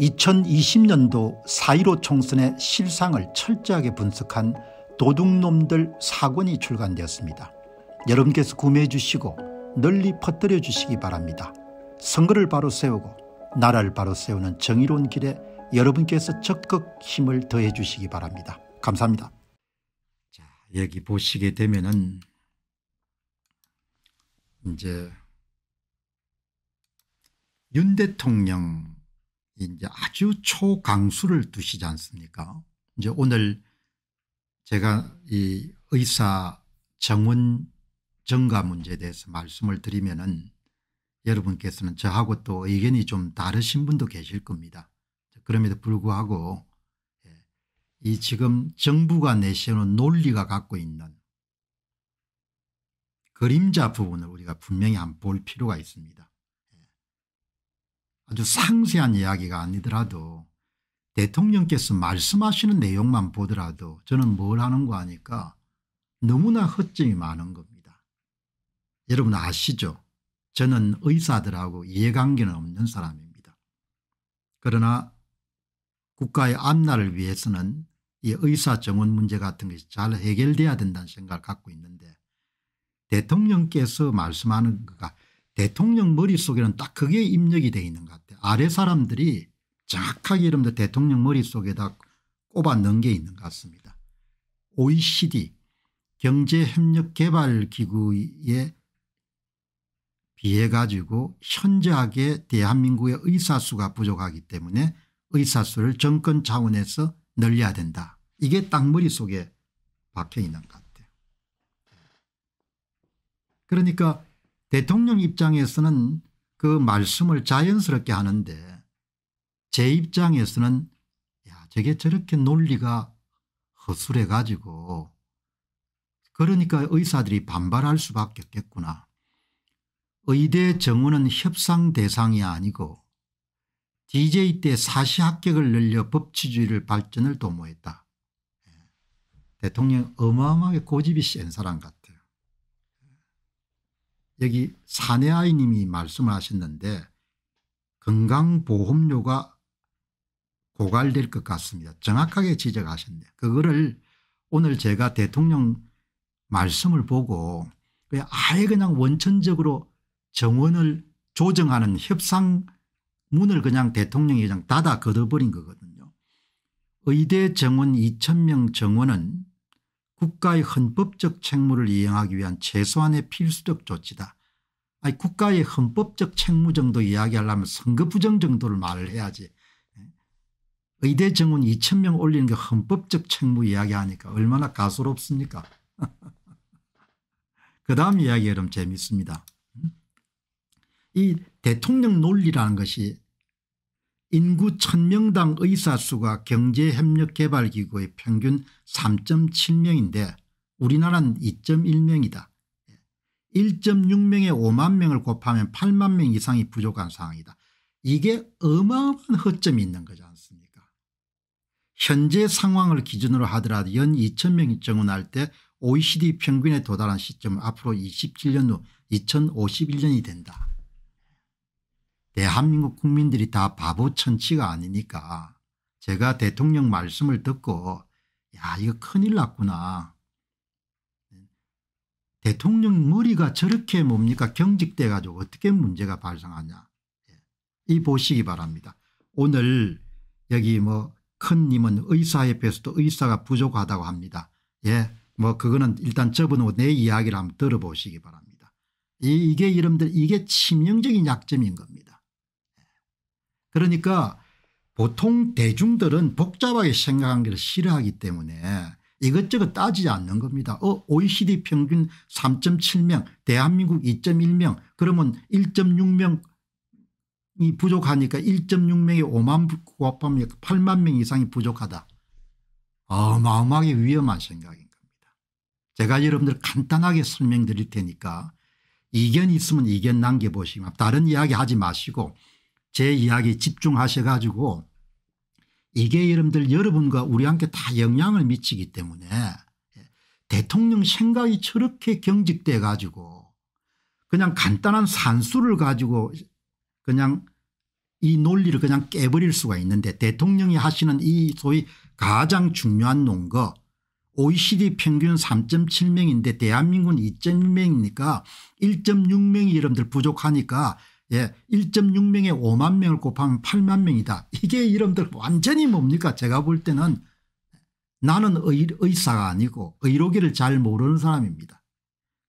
2020년도 4.15 총선의 실상을 철저하게 분석한 도둑놈들 사권이 출간되었습니다. 여러분께서 구매해 주시고 널리 퍼뜨려 주시기 바랍니다. 선거를 바로 세우고 나라를 바로 세우는 정의로운 길에 여러분께서 적극 힘을 더해 주시기 바랍니다. 감사합니다. 자, 여기 보시게 되면은 이제 윤 대통령 이제 아주 초강수를 두시지 않습니까 이제 오늘 제가 이 의사 정원 증가 문제에 대해서 말씀을 드리면은 여러분께서는 저하고 또 의견이 좀 다르신 분도 계실 겁니다. 그럼에도 불구하고 예, 이 지금 정부가 내세우는 논리가 갖고 있는 그림자 부분을 우리가 분명히 한번 볼 필요가 있습니다. 아주 상세한 이야기가 아니더라도 대통령께서 말씀하시는 내용만 보더라도 저는 뭘 하는 거하니까 너무나 허점이 많은 겁니다. 여러분 아시죠? 저는 의사들하고 이해관계는 없는 사람입니다. 그러나 국가의 앞날을 위해서는 이 의사 정원 문제 같은 것이 잘 해결돼야 된다는 생각을 갖고 있는데 대통령께서 말씀하는 그가 대통령 머릿속에는 딱 그게 입력이 돼 있는 것 같아요. 아래 사람들이 정확하게 여러분들 대통령 머릿속에다 꼽아 넣은 게 있는 것 같습니다. OECD 경제협력개발기구에 비해 가지고 현저하게 대한민국의 의사수가 부족하기 때문에 의사수를 정권 차원에서 늘려야 된다. 이게 딱 머릿속에 박혀 있는 것 같아요. 그러니까 대통령 입장에서는 그 말씀을 자연스럽게 하는데 제 입장에서는 야 저게 저렇게 논리가 허술해 가지고 그러니까 의사들이 반발할 수밖에 없겠구나. 의대 정원은 협상 대상이 아니고 DJ 때 사시 합격을 늘려 법치주의를 발전을 도모했다. 예. 대통령 어마어마하게 고집이 센 사람 같아. 여기 사내아이님이 말씀을 하셨는데 건강보험료가 고갈될 것 같습니다. 정확하게 지적하셨네요. 그거를 오늘 제가 대통령 말씀을 보고 아예 그냥 원천적으로 정원을 조정하는 협상 문을 그냥 대통령이 그냥 닫아 걷어버린 거거든요. 의대 정원 2천명 정원은 국가의 헌법적 책무를 이행하기 위한 최소한의 필수적 조치다. 아니 국가의 헌법적 책무 정도 이야기하려면 선거 부정 정도를 말을 해야지. 예? 의대 정원 2천 명 올리는 게 헌법적 책무 이야기하니까 얼마나 가소롭습니까. 그다음 이야기가 좀 재미있습니다. 음? 이 대통령 논리라는 것이 인구 1000명당 의사수가 경제협력개발기구의 평균 3.7명인데 우리나라는 2.1명이다. 1.6명에 5만 명을 곱하면 8만 명 이상이 부족한 상황이다. 이게 어마어마한 허점이 있는 거지 않습니까 현재 상황을 기준으로 하더라도 연 2천 명이 증원할때 OECD 평균에 도달한 시점은 앞으로 27년 후 2051년이 된다. 대한민국 국민들이 다 바보 천치가 아니니까 제가 대통령 말씀을 듣고 야 이거 큰일 났구나. 대통령 머리가 저렇게 뭡니까 경직돼 가지고 어떻게 문제가 발생하냐. 예. 이 보시기 바랍니다. 오늘 여기 뭐 큰님은 의사협회에서도 의사가 부족하다고 합니다. 예. 뭐 그거는 일단 접어놓고 내 이야기를 한번 들어보시기 바랍니다. 이, 이게 이름들 이게 치명적인 약점인 겁니다. 그러니까 보통 대중들은 복잡하게 생각한 걸 싫어하기 때문에 이것저것 따지지 않는 겁니다. 어 OECD 평균 3.7명 대한민국 2.1명 그러면 1.6명이 부족하니까 1.6명이 5만 구하면 8만 명 이상이 부족하다. 어마어마하게 위험한 생각인 겁니다. 제가 여러분들 간단하게 설명드릴 테니까 이견 있으면 이견 남겨보시면 다른 이야기 하지 마시고 제 이야기 집중하셔가지고 이게 여러분들 여러분과 우리한테 다 영향을 미치기 때문에 대통령 생각이 저렇게 경직돼 가지고 그냥 간단한 산수를 가지고 그냥 이 논리를 그냥 깨버릴 수가 있는데 대통령이 하시는 이 소위 가장 중요한 논거 OECD 평균 3.7명인데 대한민국은 2.1명이니까 1.6명이 여러분들 부족하니까 예, 1.6명에 5만 명을 곱하면 8만 명이다. 이게 이름들 완전히 뭡니까 제가 볼 때는 나는 의, 의사가 아니고 의료계를 잘 모르는 사람입니다.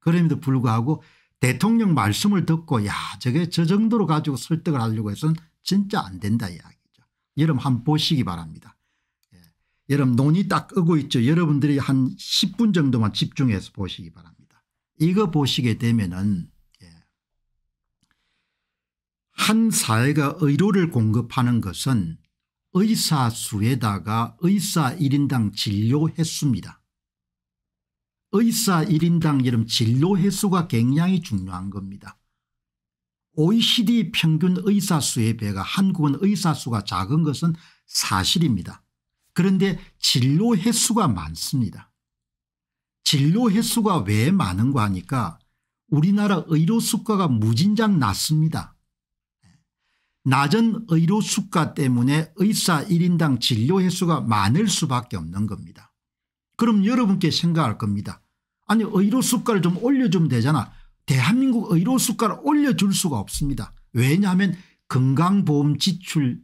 그럼에도 불구하고 대통령 말씀을 듣고 야 저게 저 정도로 가지고 설득을 하려고 해서는 진짜 안 된다 이야기죠. 여러분 한번 보시기 바랍니다. 예. 여러분 논이 딱 끄고 있죠. 여러분들이 한 10분 정도만 집중해서 보시기 바랍니다. 이거 보시게 되면은 한 사회가 의료를 공급하는 것은 의사 수에다가 의사 1인당 진료 횟수입니다. 의사 1인당 이름 진료 횟수가 굉장히 중요한 겁니다. OECD 평균 의사 수에 비해 한국은 의사 수가 작은 것은 사실입니다. 그런데 진료 횟수가 많습니다. 진료 횟수가 왜 많은가 하니까 우리나라 의료 수가가 무진장 낮습니다. 낮은 의료 수가 때문에 의사 1인당 진료 횟수가 많을 수밖에 없는 겁니다. 그럼 여러분께 생각할 겁니다. 아니 의료 수가를 좀 올려주면 되잖아. 대한민국 의료 수가를 올려줄 수가 없습니다. 왜냐하면 건강보험 지출이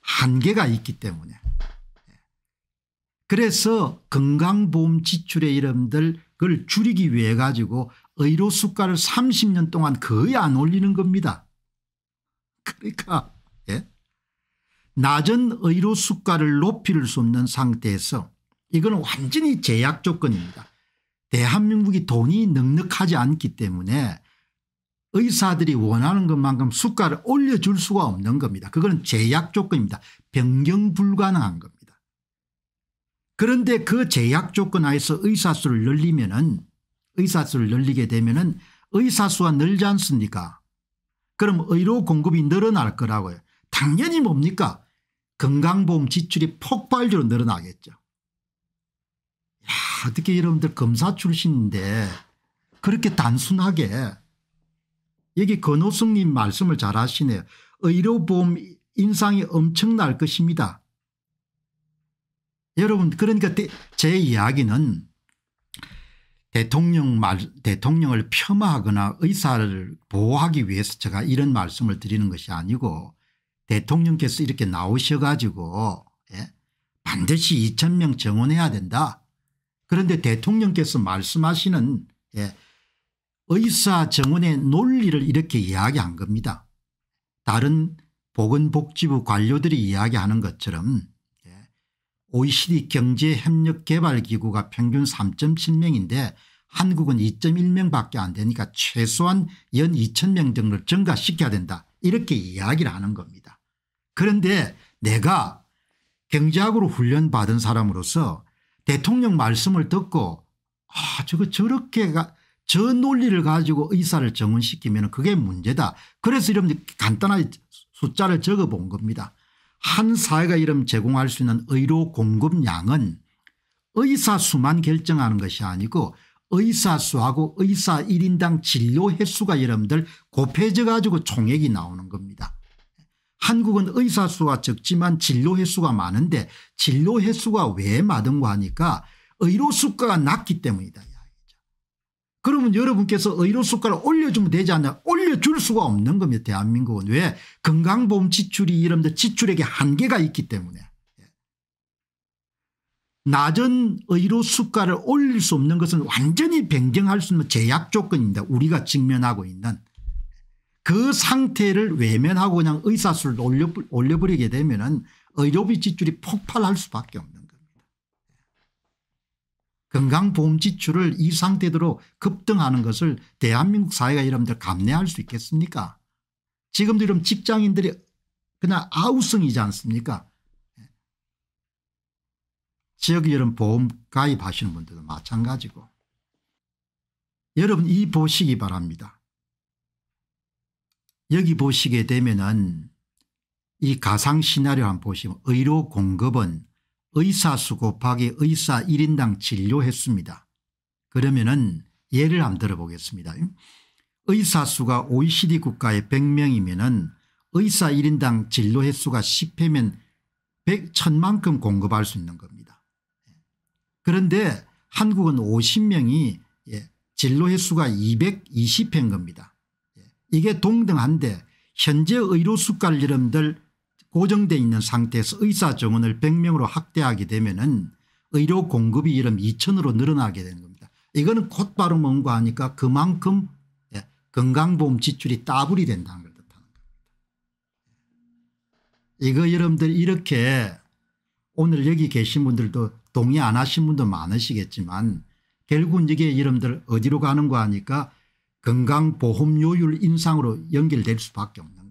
한계가 있기 때문에. 예. 그래서 건강보험 지출의 이름들 그걸 줄이기 위해 가지고 의료 수가를 30년 동안 거의 안 올리는 겁니다. 그러니까 예? 낮은 의료 수가를 높일수 없는 상태에서 이건 완전히 제약 조건입니다. 대한민국이 돈이 넉넉하지 않기 때문에 의사들이 원하는 것만큼 수가를 올려줄 수가 없는 겁니다. 그거는 제약 조건입니다. 변경 불가능한 겁니다. 그런데 그 제약 조건 하에서 의사수를 늘리면은 의사수를 늘리게 되면은 의사수가 늘지 않습니까? 그럼 의료 공급이 늘어날 거라고요. 당연히 뭡니까 건강보험 지출이 폭발적으로 늘어나겠죠. 야 어떻게 여러분들 검사 출신인데 그렇게 단순하게 여기 건호승님 말씀을 잘 하시네요. 의료보험 인상이 엄청날 것입니다. 여러분 그러니까 제 이야기는 대통령 말 대통령을 폄하하거나 의사를 보호하기 위해서 제가 이런 말씀을 드리는 것이 아니고 대통령께서 이렇게 나오셔 가지고 예? 반드시 2천 명 정원해야 된다. 그런데 대통령께서 말씀하시는 예? 의사 정원의 논리를 이렇게 이야기한 겁니다. 다른 보건복지부 관료들이 이야기하는 것처럼 OECD 경제협력개발기구가 평균 3.7명인데 한국은 2.1명밖에 안 되니까 최소한 연 2천명 정도를 증가시켜야 된다 이렇게 이야기를 하는 겁니다. 그런데 내가 경제학으로 훈련받은 사람으로서 대통령 말씀을 듣고 아 저거 저렇게 저 논리를 가지고 의사를 정원시키면 그게 문제다. 그래서 이런 간단하게 숫자를 적어본 겁니다. 한 사회가 이름 제공할 수 있는 의료 공급량은 의사 수만 결정하는 것이 아니고 의사 수하고 의사 1인당 진료 횟수가 여러분들 곱해져 가지고 총액이 나오는 겁니다. 한국은 의사 수가 적지만 진료 횟수가 많은데 진료 횟수가 왜 많은고 하니까 의료 수가가 낮기 때문이다. 그러면 여러분께서 의료 수가를 올려주면 되지 않냐 올려줄 수가 없는 겁니다. 대한민국은. 왜 건강보험 지출이 이런 데 지출액에 한계가 있기 때문에. 낮은 의료 수가를 올릴 수 없는 것은 완전히 변경할 수 있는 제약 조건입니다. 우리가 직면하고 있는. 그 상태를 외면하고 그냥 의사수를 올려, 버리게 되면 은 의료비 지출이 폭발할 수밖에 없는 건강보험 지출을 이상태대로 급등하는 것을 대한민국 사회가 여러분들 감내할 수 있겠습니까 지금도 이런 직장인들이 그냥 아우성이지 않습니까 지역에 이런 보험 가입하시는 분들도 마찬가지고 여러분 이 보시기 바랍니다. 여기 보시게 되면 은이 가상 시나리오 한 보시면 의료 공급은 의사수 곱하기 의사 1인당 진료했습니다. 그러면 은 예를 한번 들어보겠습니다. 의사수가 OECD 국가의 100명이면 은 의사 1인당 진료 횟수가 10회면 100, 1000만큼 공급할 수 있는 겁니다. 그런데 한국은 50명이 예, 진로 횟수가 220회인 겁니다. 예, 이게 동등한데 현재 의료수가 여러분들 고정돼 있는 상태에서 의사 정원을 100명으로 확대하게 되면은 의료 공급이 이름 2천으로 늘어나게 되는 겁니다. 이거는 곧바로 뭔가 하니까 그만큼 예, 건강보험 지출이 따블이 된다는 걸 뜻하는 겁니다. 이거 여러분들 이렇게 오늘 여기 계신 분들도 동의 안 하신 분도 많으시겠지만 결국은 이게 여러분들 어디로 가는 거 하니까 건강보험료율 인상으로 연결될 수밖에 없는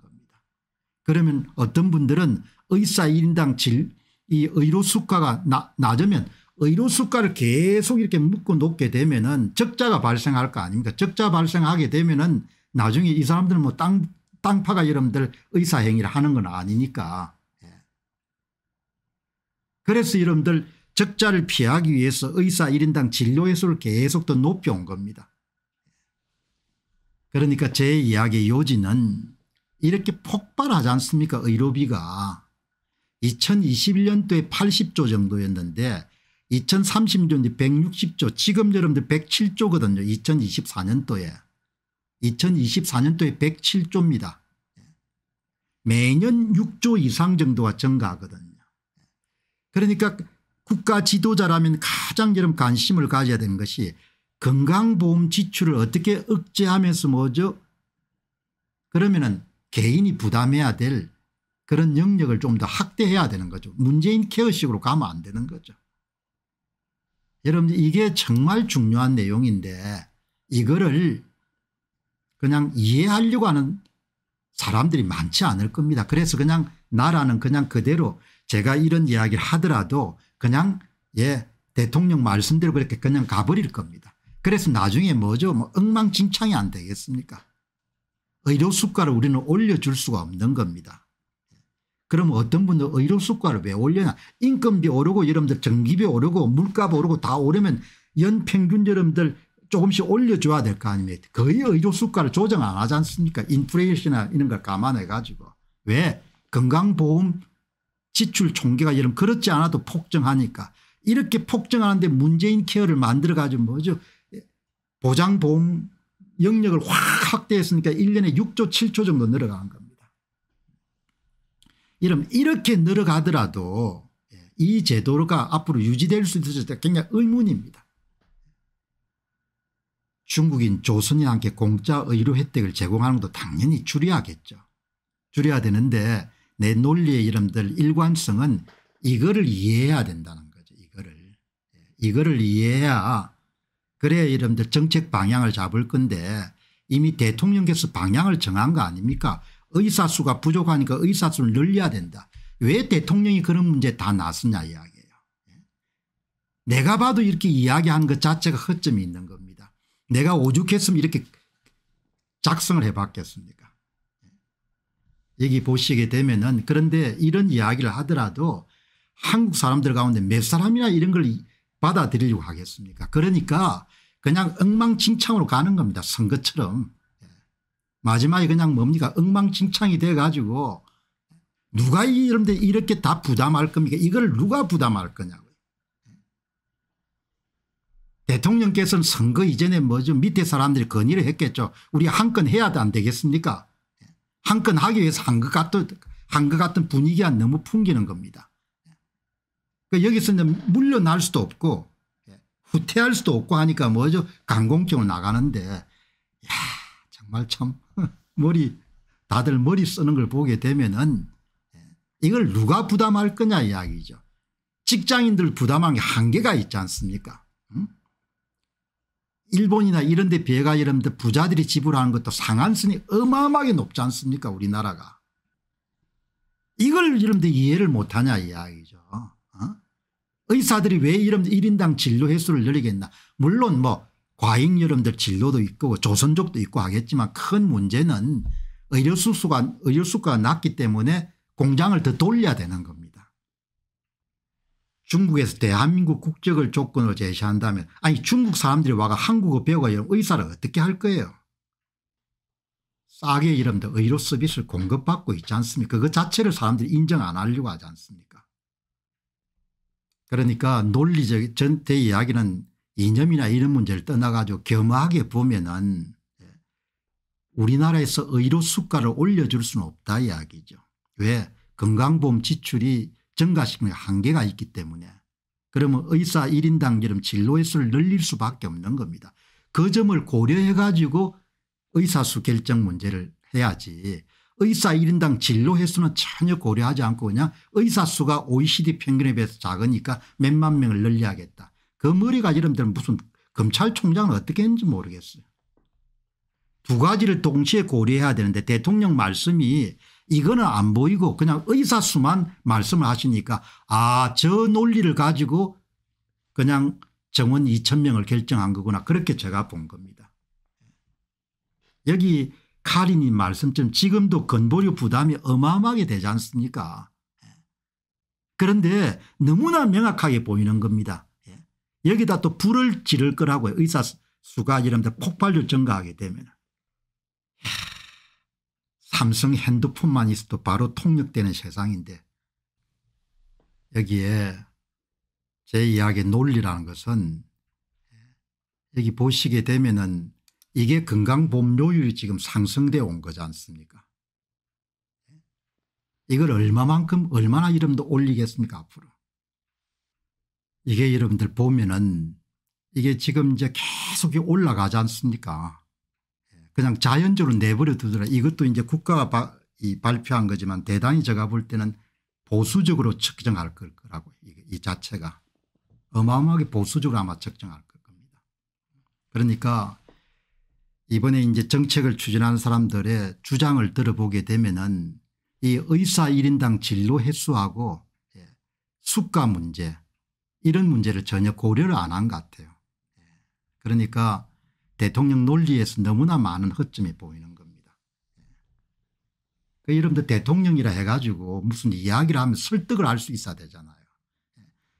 그러면 어떤 분들은 의사 1인당 7, 이 의료 수가가 나, 낮으면 의료 수가를 계속 이렇게 묶고 놓게 되면은 적자가 발생할 거 아닙니까? 적자 발생하게 되면은 나중에 이 사람들은 뭐 땅, 땅파가 여러분들 의사 행위를 하는 건 아니니까. 예. 그래서 여러분들 적자를 피하기 위해서 의사 1인당 진료 횟수를 계속 더 높여온 겁니다. 그러니까 제 이야기의 요지는 이렇게 폭발하지 않습니까 의료비가 2021년도에 80조 정도였는데 2030년도에 160조 지금 여러분들 107조거든요 2024년도에 2024년도에 107조입니다 매년 6조 이상 정도가 증가하거든요 그러니까 국가 지도자라면 가장 여러분 관심을 가져야 되는 것이 건강보험 지출을 어떻게 억제하면서 뭐죠 그러면은 개인이 부담해야 될 그런 영역을 좀 더 확대해야 되는 거죠. 문재인 케어식으로 가면 안 되는 거죠. 여러분 이게 정말 중요한 내용인데 이거를 그냥 이해하려고 하는 사람들이 많지 않을 겁니다. 그래서 그냥 나라는 그냥 그대로 제가 이런 이야기를 하더라도 그냥 예 대통령 말씀대로 그렇게 그냥 가버릴 겁니다. 그래서 나중에 뭐죠 뭐 엉망진창이 안 되겠습니까 의료 수가를 우리는 올려줄 수가 없는 겁니다. 그럼 어떤 분들 의료 숙가를 왜 올려냐 인건비 오르고 여러분들 전기비 오르고 물값 오르고 다 오르면 연평균 여러분들 조금씩 올려줘야 될 거 아닙니까 거의 의료 숙가를 조정 안 하지 않습니까 인플레이션 이런 걸 감안해 가지고 왜 건강보험 지출 총계가 여러분 그렇지 않아도 폭증하니까 이렇게 폭증하는데 문재인 케어를 만들어 가지고 뭐죠 보장보험 영역을 확 확대했으니까 1년에 6조 7조 정도 늘어간 겁니다. 이러면 이렇게 늘어가더라도 예, 이 제도가 앞으로 유지될 수 있을지 굉장히 의문입니다. 중국인 조선인한테 공짜 의료 혜택을 제공하는 것도 당연히 줄여야겠죠. 줄여야 되는데 내 논리의 이름들 일관성은 이거를 이해해야 된다는 거죠. 이거를. 예, 이거를 이해해야 그래야 여러분들 정책 방향을 잡을 건데 이미 대통령께서 방향을 정한 거 아닙니까 의사 수가 부족하니까 의사 수를 늘려야 된다. 왜 대통령이 그런 문제 다났었냐 이야기예요. 예? 내가 봐도 이렇게 이야기하는 것 자체가 허점이 있는 겁니다. 내가 오죽했으면 이렇게 작성을 해봤겠습니까 예? 여기 보시게 되면 은 그런데 이런 이야기를 하더라도 한국 사람들 가운데 몇 사람이나 이런 걸 받아들이려고 하겠습니까 그러니까 그냥 엉망진창으로 가는 겁니다 선거처럼 예. 마지막에 그냥 뭡니까 엉망진창이 돼 가지고 누가 이런데 이렇게 다 부담할 겁니까 이걸 누가 부담할 거냐고요 예. 대통령께서는 선거 이전에 뭐죠 밑에 사람들이 건의를 했겠죠 우리 한 건 해야 안 되겠습니까 예. 한건 하기 위해서 한 것 같은 한것 같은 분위기가 너무 풍기는 겁니다 그러니까 여기서 이제 물러날 수도 없고 예, 후퇴할 수도 없고 하니까 뭐죠 강공격으 나가는데 야 정말 참 머리 다들 머리 쓰는 걸 보게 되면은 예, 이걸 누가 부담할 거냐 이야기죠. 직장인들 부담하게 한계가 있지 않습니까 응? 일본이나 이런 데 비해가 이런 데 부자들이 지불하는 것도 상한선이 어마어마하게 높지 않습니까 우리나라가 이걸 이런 데 이해를 못하냐 이야기 의사들이 왜 이런 1인당 진료 횟수를 늘리겠나. 물론 뭐 과잉 여러분들 진료도 있고 조선족도 있고 하겠지만 큰 문제는 의료수수가 의료수가 낮기 때문에 공장을 더 돌려야 되는 겁니다. 중국에서 대한민국 국적을 조건으로 제시한다면 아니 중국 사람들이 와가 한국어 배우가 의사를 어떻게 할 거예요. 싸게 이름들 의료 서비스를 공급받고 있지 않습니까 그거 자체를 사람들이 인정 안 하려고 하지 않습니까 그러니까 논리적 전대 이야기는 이념이나 이런 문제를 떠나가지고 겸허하게 보면은 우리나라에서 의료 수가를 올려줄 수는 없다 이야기죠. 왜 건강보험 지출이 증가시키는 한계가 있기 때문에 그러면 의사 1인당처럼 진로의 수를 늘릴 수밖에 없는 겁니다. 그 점을 고려해 가지고 의사수 결정 문제를 해야지 의사 1인당 진료 횟수는 전혀 고려하지 않고 그냥 의사 수가 OECD 평균에 비해서 작으니까 몇만 명을 늘려야겠다. 그 머리가 이름들은 무슨 검찰총장은 어떻게 했는지 모르겠어요. 두 가지를 동시에 고려해야 되는데 대통령 말씀이 이거는 안 보이고 그냥 의사 수만 말씀을 하시니까 아 저 논리를 가지고 그냥 정원 2천 명을 결정한 거구나 그렇게 제가 본 겁니다. 여기 카린님 말씀처럼 지금도 건보료 부담이 어마어마하게 되지 않습니까 예. 그런데 너무나 명확하게 보이는 겁니다. 예. 여기다 또 불을 지를 거라고요. 의사 수가 이러면 폭발률 증가하게 되면. 삼성 핸드폰만 있어도 바로 통역되는 세상인데 여기에 제 이야기 논리라는 것은 예, 여기 보시게 되면은 이게 건강보험료율이 지금 상승되어 온 거지 않습니까 이걸 얼마만큼 얼마나 이름도 올리겠습니까 앞으로 이게 여러분들 보면은 이게 지금 이제 계속 올라가지 않습니까 그냥 자연적으로 내버려 두더라 이것도 이제 국가가 바, 발표한 거지만 대단히 제가 볼 때는 보수적으로 측정할 거라고 이, 이 자체가 어마어마하게 보수적으로 아마 측정할 겁니다 그러니까 이번에 이제 정책을 추진한 사람들의 주장을 들어보게 되면은 이 의사 1인당 진료 횟수하고 예, 수가 문제 이런 문제를 전혀 고려를 안 한 것 같아요. 예, 그러니까 대통령 논리에서 너무나 많은 허점이 보이는 겁니다. 예. 그 이름도 대통령이라 해가지고 무슨 이야기를 하면 설득을 할 수 있어야 되잖아요.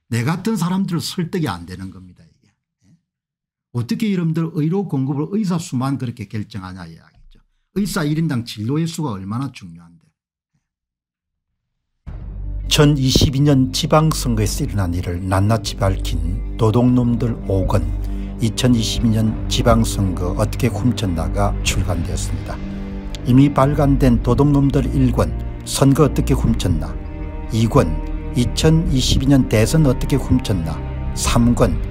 내 같은 사람들은 설득이 안 되는 겁니다. 어떻게 여러분들 의료 공급을 의사 수만 그렇게 결정하냐 이야기죠. 의사 1인당 진료의 수가 얼마나 중요한데. 2022년 지방선거에서 일어난 일을 낱낱이 밝힌 도둑놈들 5권 2022년 지방선거 어떻게 훔쳤나가 출간되었습니다. 이미 발간된 도둑놈들 1권 선거 어떻게 훔쳤나 2권 2022년 대선 어떻게 훔쳤나 3권